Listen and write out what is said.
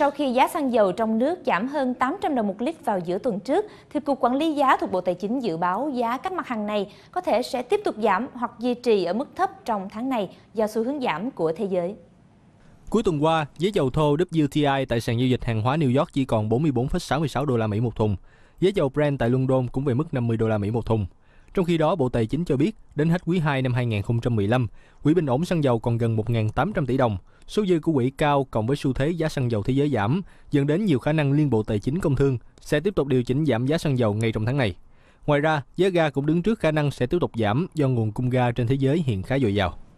Sau khi giá xăng dầu trong nước giảm hơn 800 đồng một lít vào giữa tuần trước, thì Cục Quản lý giá thuộc Bộ Tài chính dự báo giá các mặt hàng này có thể sẽ tiếp tục giảm hoặc duy trì ở mức thấp trong tháng này do xu hướng giảm của thế giới. Cuối tuần qua, giá dầu thô WTI tại sàn giao dịch hàng hóa New York chỉ còn 44,66 đô la Mỹ một thùng. Giá dầu Brent tại London cũng về mức 50 đô la Mỹ một thùng. Trong khi đó, Bộ Tài chính cho biết, đến hết quý 2 năm 2015, quỹ bình ổn xăng dầu còn gần 1.800 tỷ đồng. Số dư của quỹ cao cộng với xu thế giá xăng dầu thế giới giảm, dẫn đến nhiều khả năng Liên Bộ Tài chính Công Thương sẽ tiếp tục điều chỉnh giảm giá xăng dầu ngay trong tháng này. Ngoài ra, giá ga cũng đứng trước khả năng sẽ tiếp tục giảm do nguồn cung ga trên thế giới hiện khá dồi dào.